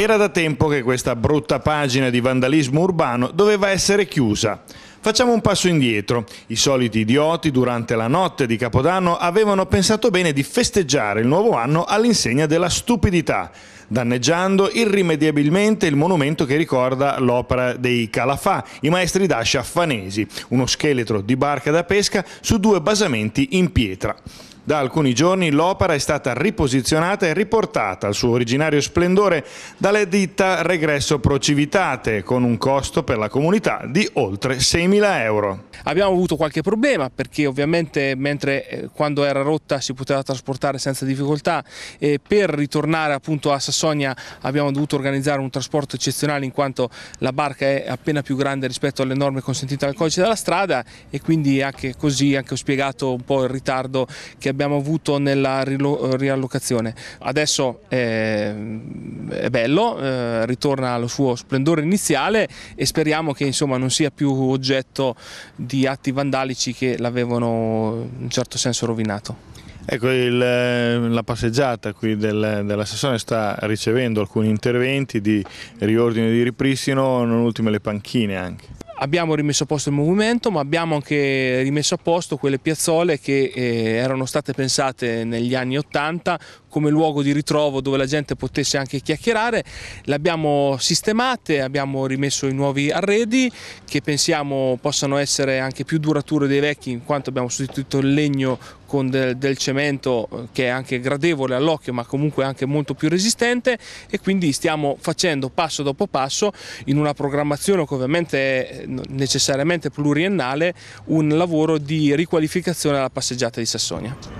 Era da tempo che questa brutta pagina di vandalismo urbano doveva essere chiusa. Facciamo un passo indietro. I soliti idioti durante la notte di Capodanno avevano pensato bene di festeggiare il nuovo anno all'insegna della stupidità, danneggiando irrimediabilmente il monumento che ricorda l'opera dei Calafà, i maestri d'ascia affanesi, uno scheletro di barca da pesca su due basamenti in pietra. Da alcuni giorni l'opera è stata riposizionata e riportata al suo originario splendore dalle ditta Regresso Procivitate, con un costo per la comunità di oltre 6.000 euro. Abbiamo avuto qualche problema perché ovviamente mentre eh, quando era rotta si poteva trasportare senza difficoltà e per ritornare appunto a Sassonia abbiamo dovuto organizzare un trasporto eccezionale in quanto la barca è appena più grande rispetto alle norme consentite dal codice della strada e quindi anche così anche ho spiegato un po' il ritardo che abbiamo avuto nella riallocazione. Adesso è, eh, è bello, eh, ritorna allo suo splendore iniziale e speriamo che insomma, non sia più oggetto di atti vandalici che l'avevano in un certo senso rovinato. Ecco, il, eh, la passeggiata qui del, della Sassone sta ricevendo alcuni interventi di riordine e di ripristino, non ultime le panchine anche. Abbiamo rimesso a posto il movimento ma abbiamo anche rimesso a posto quelle piazzole che eh, erano state pensate negli anni 80 come luogo di ritrovo dove la gente potesse anche chiacchierare. Le abbiamo sistemate, abbiamo rimesso i nuovi arredi che pensiamo possano essere anche più durature dei vecchi in quanto abbiamo sostituito il legno con del, del, cemento eh, che è anche gradevole all'occhio ma comunque anche molto più resistente e quindi stiamo facendo passo dopo passo in una programmazione che ovviamente è eh, necessariamente pluriennale un lavoro di riqualificazione alla passeggiata di Sassonia.